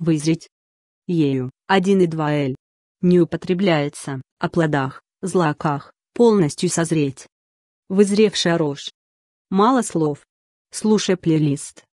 вызреть. Ею 1 и 2 л. Не употребляется о плодах, злаках, полностью созреть. Вызревшая рожь. Мало слов. Слушай плейлист.